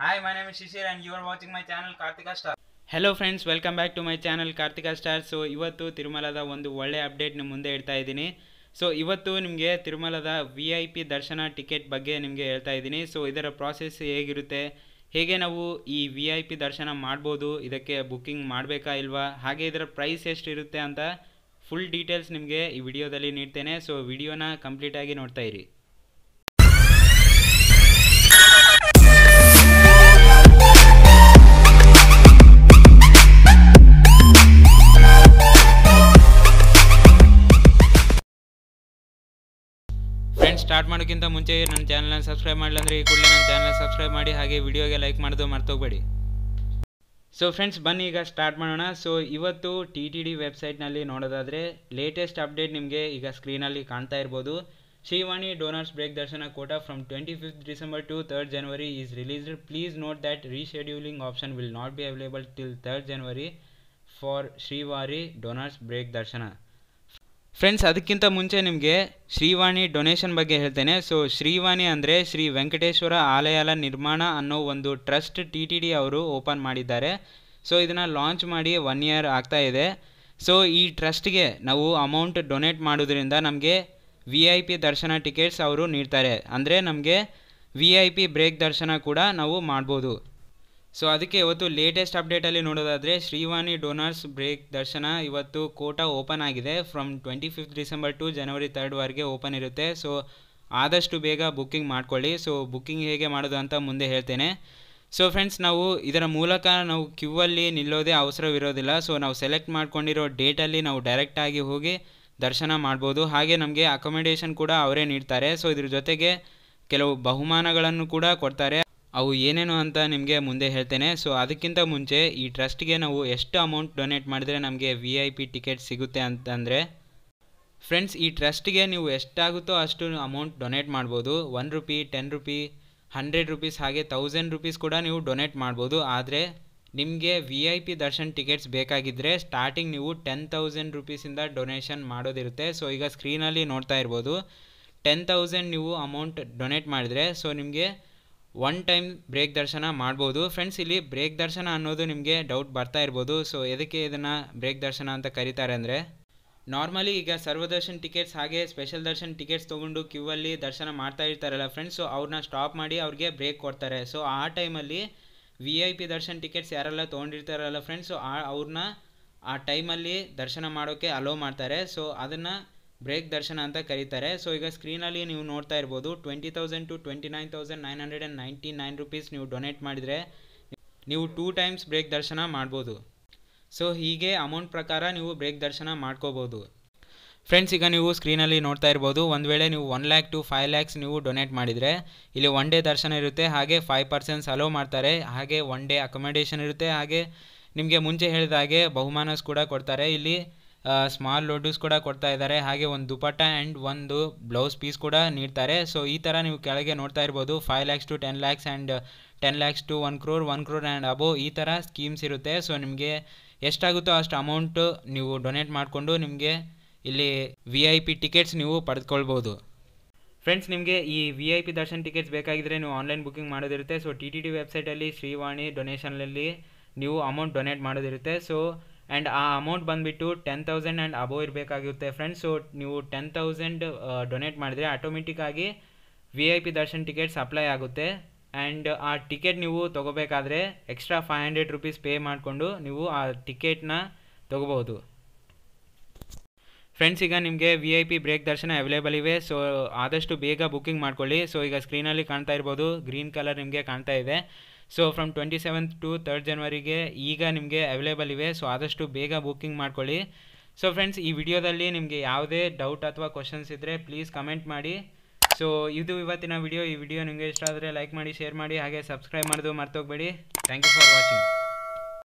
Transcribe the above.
Hi, my name is Shishir and you are watching my channel Kartika Star. Friends welcome back to my channel Kartika star so ಇವತ್ತು ತಿರುಮಲದ ಒಂದು ಒಳ್ಳೆ update ನಿಮ್ಮ ಮುಂದೆ ಇಡ್ತಾ ಇದ್ದೀನಿ ಸೊ ಇವತ್ತು ನಿಮಗೆ ತಿರುಮಲದ V I P darshan ticket ಬಗ್ಗೆ ನಿಮಗೆ ಹೇಳ್ತಾ ಇದ್ದೀನಿ ಸೊ ಇದರ ಪ್ರಾಸೆಸ್ ಹೇಗಿರುತ್ತೆ ಹೇಗೆ ನಾವು ಈ ವಿ ಐ ಪಿ ದರ್ಶನ ಮಾಡ್ಬೋದು ಇದಕ್ಕೆ ಬುಕ್ಕಿಂಗ್ ಮಾಡಬೇಕಾ ಇಲ್ವಾ ಹಾಗೆ ಇದರ ಪ್ರೈಸ್ ಎಷ್ಟಿರುತ್ತೆ ಅಂತ ಫುಲ್ ಡೀಟೇಲ್ಸ್ ನಿಮಗೆ ಈ ವಿಡಿಯೋದಲ್ಲಿ ನೀಡ್ತೇನೆ ಸೊ ವಿಡಿಯೋನ ಕಂಪ್ಲೀಟಾಗಿ ನೋಡ್ತಾ ಇರಿ ಸ್ಟಾರ್ಟ್ ಮಾಡೋಕ್ಕಿಂತ ಮುಂಚೆ ನನ್ನ ಚಾನಲ್ನ ಸಬ್ಸ್ಕ್ರೈಬ್ ಮಾಡಿಲ್ಲ ಅಂದರೆ ಈ ಕೂಡಲೇ ನನ್ನ ಚಾನಲ್ ಸಬ್ಸ್ಕ್ರೈಬ್ ಮಾಡಿ ಹಾಗೆ ವಿಡಿಯೋಗೆ ಲೈಕ್ ಮಾಡೋದು ಮರ್ತೋಗ್ಬೇಡಿ ಸೊ ಫ್ರೆಂಡ್ಸ್ ಬನ್ನಿ ಈಗ ಸ್ಟಾರ್ಟ್ ಮಾಡೋಣ ಸೊ ಇವತ್ತು ಟಿ ಟಿ ಡಿ ವೆಬ್ಸೈಟ್ನಲ್ಲಿ ನೋಡೋದಾದರೆ ಲೇಟೆಸ್ಟ್ ಅಪ್ಡೇಟ್ ನಿಮಗೆ ಈಗ ಸ್ಕ್ರೀನಲ್ಲಿ ಕಾಣ್ತಾ ಇರ್ಬೋದು Shrivani donors break darshan quota from twenty fifth December to third January is released please note that rescheduling option will not be available till third January for Srivari donors break darshan friends ಅದಕ್ಕಿಂತ ಮುಂಚೆ ನಿಮಗೆ Shrivani donation ಬಗ್ಗೆ ಹೇಳ್ತೇನೆ so Shrivani ಅಂದರೆ ಶ್ರೀ ವೆಂಕಟೇಶ್ವರ ಆಲಯಾಲ ನಿರ್ಮಾಣ ಅನ್ನೋ ಒಂದು ಟ್ರಸ್ಟ್ ಟಿ ಟಿ ಡಿ ಅವರು ಓಪನ್ ಮಾಡಿದ್ದಾರೆ ಸೊ ಇದನ್ನು ಲಾಂಚ್ ಮಾಡಿ ಒನ್ ಇಯರ್ ಆಗ್ತಾ ಇದೆ ಸೊ ಈ ಟ್ರಸ್ಟ್ಗೆ ನಾವು ಅಮೌಂಟ್ ಡೊನೇಟ್ ಮಾಡೋದ್ರಿಂದ ನಮಗೆ V I P darshan tickets ಅವರು ನೀಡ್ತಾರೆ ಅಂದರೆ ನಮಗೆ ವಿ ಐ ಪಿ ಬ್ರೇಕ್ ದರ್ಶನ ಕೂಡ ನಾವು ಮಾಡ್ಬೋದು ಸೊ ಅದಕ್ಕೆ ಇವತ್ತು ಲೇಟೆಸ್ಟ್ ಅಪ್ಡೇಟಲ್ಲಿ ನೋಡೋದಾದರೆ ಶ್ರೀವಾಣಿ ಡೋನರ್ಸ್ ಬ್ರೇಕ್ ದರ್ಶನ ಇವತ್ತು ಕೋಟ ಓಪನ್ ಆಗಿದೆ from twenty fifth December to January ತರ್ಡ್ವರೆಗೆ ಓಪನ್ ಇರುತ್ತೆ ಸೊ ಆದಷ್ಟು ಬೇಗ ಬುಕ್ಕಿಂಗ್ ಮಾಡ್ಕೊಳ್ಳಿ ಸೊ ಬುಕ್ಕಿಂಗ್ ಹೇಗೆ ಮಾಡೋದು ಅಂತ ಮುಂದೆ ಹೇಳ್ತೇನೆ ಸೊ ಫ್ರೆಂಡ್ಸ್ ನಾವು ಇದರ ಮೂಲಕ ನಾವು ಕ್ಯೂ ಅಲ್ಲಿ ನಿಲ್ಲೋದೇ ಅವಸರವಿರೋದಿಲ್ಲ ಸೊ ನಾವು ಸೆಲೆಕ್ಟ್ ಮಾಡ್ಕೊಂಡಿರೋ ಡೇಟಲ್ಲಿ ನಾವು ಡೈರೆಕ್ಟಾಗಿ ಹೋಗಿ ದರ್ಶನ ಮಾಡ್ಬೋದು ಹಾಗೆ ನಮಗೆ ಅಕೊಮಡೇಷನ್ ಕೂಡ ಅವರೇ ನೀಡ್ತಾರೆ ಸೊ ಇದ್ರ ಜೊತೆಗೆ ಕೆಲವು ಬಹುಮಾನಗಳನ್ನು ಕೂಡ ಕೊಡ್ತಾರೆ ಅವು ಏನೇನು ಅಂತ ನಿಮಗೆ ಮುಂದೆ ಹೇಳ್ತೇನೆ ಸೊ ಅದಕ್ಕಿಂತ ಮುಂಚೆ ಈ ಟ್ರಸ್ಟ್ಗೆ ನಾವು ಎಷ್ಟು ಅಮೌಂಟ್ ಡೊನೇಟ್ ಮಾಡಿದರೆ ನಮಗೆ ವಿ ಐ ಪಿ ಟಿಕೆಟ್ ಸಿಗುತ್ತೆ ಅಂತಂದರೆ ಫ್ರೆಂಡ್ಸ್ ಈ ಟ್ರಸ್ಟ್ಗೆ ನೀವು ಎಷ್ಟಾಗುತ್ತೋ ಅಷ್ಟು ಅಮೌಂಟ್ ಡೊನೇಟ್ ಮಾಡ್ಬೋದು one rupee ten rupee hundred rupees ಹಾಗೆ ತೌಸಂಡ್ ರುಪೀಸ್ ಕೂಡ ನೀವು ಡೊನೇಟ್ ಮಾಡ್ಬೋದು ಆದರೆ ನಿಮಗೆ V I P darshan tickets ಬೇಕಾಗಿದ್ದರೆ ಸ್ಟಾರ್ಟಿಂಗ್ ನೀವು ಟೆನ್ ತೌಸಂಡ್ ರುಪೀಸಿಂದ ಡೊನೇಷನ್ ಮಾಡೋದಿರುತ್ತೆ ಸೊ ಈಗ ಸ್ಕ್ರೀನಲ್ಲಿ ನೋಡ್ತಾ ಇರ್ಬೋದು ಟೆನ್ ತೌಸಂಡ್ ನೀವು ಅಮೌಂಟ್ ಡೊನೇಟ್ ಮಾಡಿದರೆ ಸೊ ನಿಮಗೆ ಒನ್ ಟೈಮ್ ಬ್ರೇಕ್ ದರ್ಶನ ಮಾಡ್ಬೋದು ಫ್ರೆಂಡ್ಸ್ ಇಲ್ಲಿ ಬ್ರೇಕ್ ದರ್ಶನ ಅನ್ನೋದು ನಿಮಗೆ ಡೌಟ್ ಬರ್ತಾ ಇರ್ಬೋದು ಸೊ ಎದಕ್ಕೆ ಇದನ್ನು ಬ್ರೇಕ್ ದರ್ಶನ ಅಂತ ಕರೀತಾರೆ ಅಂದರೆ ನಾರ್ಮಲಿ ಈಗ ಸರ್ವದರ್ಶನ್ ಟಿಕೆಟ್ಸ್ ಹಾಗೆ ಸ್ಪೆಷಲ್ ದರ್ಶನ್ ಟಿಕೆಟ್ಸ್ ತೊಗೊಂಡು ಕ್ಯೂ ಅಲ್ಲಿ ದರ್ಶನ ಮಾಡ್ತಾ ಇರ್ತಾರಲ್ಲ ಫ್ರೆಂಡ್ಸ್ ಸೊ ಅವ್ರನ್ನ ಸ್ಟಾಪ್ ಮಾಡಿ ಅವ್ರಿಗೆ ಬ್ರೇಕ್ ಕೊಡ್ತಾರೆ ಸೊ ಆ ಟೈಮಲ್ಲಿ V I P darshan tickets ಯಾರೆಲ್ಲ ತೊಗೊಂಡಿರ್ತಾರಲ್ಲ ಫ್ರೆಂಡ್ಸ್ ಆ ಅವ್ರನ್ನ ಆ ಟೈಮಲ್ಲಿ ದರ್ಶನ ಮಾಡೋಕ್ಕೆ ಅಲೋ ಮಾಡ್ತಾರೆ ಸೊ ಅದನ್ನು ಬ್ರೇಕ್ ದರ್ಶನ ಅಂತ ಕರೀತಾರೆ ಸೊ ಈಗ ಸ್ಕ್ರೀನಲ್ಲಿ ನೀವು ನೋಡ್ತಾ ಇರ್ಬೋದು twenty thousand to twenty nine thousand nine hundred and ninety nine rupees ನೀವು ಡೊನೇಟ್ ಮಾಡಿದರೆ ನೀವು ಟೂ ಟೈಮ್ಸ್ ಬ್ರೇಕ್ ದರ್ಶನ ಮಾಡ್ಬೋದು ಸೊ ಹೀಗೆ ಅಮೌಂಟ್ ಪ್ರಕಾರ ನೀವು ಬ್ರೇಕ್ ದರ್ಶನ ಮಾಡ್ಕೋಬೋದು ಫ್ರೆಂಡ್ಸ್ ಈಗ ನೀವು ಸ್ಕ್ರೀನಲ್ಲಿ ನೋಡ್ತಾ ಇರ್ಬೋದು ಒಂದು ವೇಳೆ ನೀವು one lakh to five lakhs ನೀವು ಡೊನೇಟ್ ಮಾಡಿದರೆ ಇಲ್ಲಿ ಒನ್ ಡೇ ದರ್ಶನ ಇರುತ್ತೆ ಹಾಗೆ ಫೈವ್ ಪರ್ಸೆಂಟ್ಸ್ ಅಲೋ ಮಾಡ್ತಾರೆ ಹಾಗೆ ಒನ್ ಡೇ ಅಕೊಮಡೇಷನ್ ಇರುತ್ತೆ ಹಾಗೆ ನಿಮಗೆ ಮುಂಚೆ ಹೇಳಿದ ಹಾಗೆ ಬಹುಮಾನಸ್ ಕೂಡ ಕೊಡ್ತಾರೆ ಇಲ್ಲಿ ಸ್ಮಾಲ್ ಲೋಡೂಸ್ ಕೂಡ ಕೊಡ್ತಾ ಇದ್ದಾರೆ ಹಾಗೆ ಒಂದು ದುಪಟ್ಟ ಆ್ಯಂಡ್ ಒಂದು ಬ್ಲೌಸ್ ಪೀಸ್ ಕೂಡ ನೀಡ್ತಾರೆ ಸೊ ಈ ಥರ ನೀವು ಕೆಳಗೆ ನೋಡ್ತಾ ಇರ್ಬೋದು five lakhs to ten lakhs and ten lakhs to one crore one crore and above ಈ ಥರ ಸ್ಕೀಮ್ಸ್ ಇರುತ್ತೆ ಸೊ ನಿಮಗೆ ಎಷ್ಟಾಗುತ್ತೋ ಅಷ್ಟು ಅಮೌಂಟು ನೀವು ಡೊನೇಟ್ ಮಾಡಿಕೊಂಡು ನಿಮಗೆ ಇಲ್ಲಿ ವಿ ಐ ಪಿ ಟಿಕೆಟ್ಸ್ ನೀವು ಪಡೆದುಕೊಳ್ಬೋದು ಫ್ರೆಂಡ್ಸ್ ನಿಮಗೆ ಈ V I P darshan tickets ಬೇಕಾಗಿದ್ದರೆ ನೀವು ಆನ್ಲೈನ್ ಬುಕ್ಕಿಂಗ್ ಮಾಡೋದಿರುತ್ತೆ ಸೊ ಟಿ ಟಿ ಟಿ ವೆಬ್ಸೈಟಲ್ಲಿ ಶ್ರೀವಾಣಿ ಡೊನೇಷನ್ನಲ್ಲಿ ನೀವು ಅಮೌಂಟ್ ಡೊನೇಟ್ ಮಾಡೋದಿರುತ್ತೆ ಸೊ ಆ್ಯಂಡ್ ಆ ಅಮೌಂಟ್ ಬಂದುಬಿಟ್ಟು ಟೆನ್ ತೌಸಂಡ್ ಆ್ಯಂಡ್ ಅಬೋ ಇರಬೇಕಾಗಿರುತ್ತೆ ಫ್ರೆಂಡ್ಸ್ ಸೊ ನೀವು ಟೆನ್ ತೌಸಂಡ್ ಡೊನೇಟ್ ಮಾಡಿದರೆ ಆಟೋಮೆಟಿಕ್ಕಾಗಿ V I P darshan ticket supply ಆಗುತ್ತೆ ಆ್ಯಂಡ್ ಆ ಟಿಕೆಟ್ ನೀವು ತೊಗೋಬೇಕಾದ್ರೆ extra five hundred rupees pay ಮಾಡಿಕೊಂಡು ನೀವು ಆ ಟಿಕೆಟ್ನ ತೊಗೋಬೋದು ಫ್ರೆಂಡ್ಸ್ ಈಗ ನಿಮಗೆ V I P break darshan available ಇವೆ ಸೊ ಆದಷ್ಟು ಬೇಗ ಬುಕ್ಕಿಂಗ್ ಮಾಡ್ಕೊಳ್ಳಿ ಸೊ ಈಗ ಸ್ಕ್ರೀನಲ್ಲಿ ಕಾಣ್ತಾ ಇರ್ಬೋದು ಗ್ರೀನ್ ಕಲರ್ ನಿಮಗೆ ಕಾಣ್ತಾ ಇದೆ so from twenty seventh to third ಜನ್ವರಿಗೆ ಈಗ ನಿಮಗೆ ಅವೈಲೇಬಲ್ ಇವೆ ಸೊ ಆದಷ್ಟು ಬೇಗ ಬುಕ್ಕಿಂಗ್ ಮಾಡ್ಕೊಳ್ಳಿ ಸೊ ಫ್ರೆಂಡ್ಸ್ ಈ ವಿಡಿಯೋದಲ್ಲಿ ನಿಮಗೆ ಯಾವುದೇ ಡೌಟ್ ಅಥವಾ ಕ್ವಶನ್ಸ್ ಇದ್ದರೆ ಪ್ಲೀಸ್ ಕಮೆಂಟ್ ಮಾಡಿ ಸೊ ಇದು ಇವತ್ತಿನ ವಿಡಿಯೋ ಈ ವಿಡಿಯೋ ನಿಮಗೆ ಇಷ್ಟ ಆದರೆ ಲೈಕ್ ಮಾಡಿ ಶೇರ್ ಮಾಡಿ ಹಾಗೆ ಸಬ್ಸ್ಕ್ರೈಬ್ ಮಾಡೋದು ಮರ್ತೋಗ್ಬೇಡಿ ಥ್ಯಾಂಕ್ ಯು ಫಾರ್ ವಾಚಿಂಗ್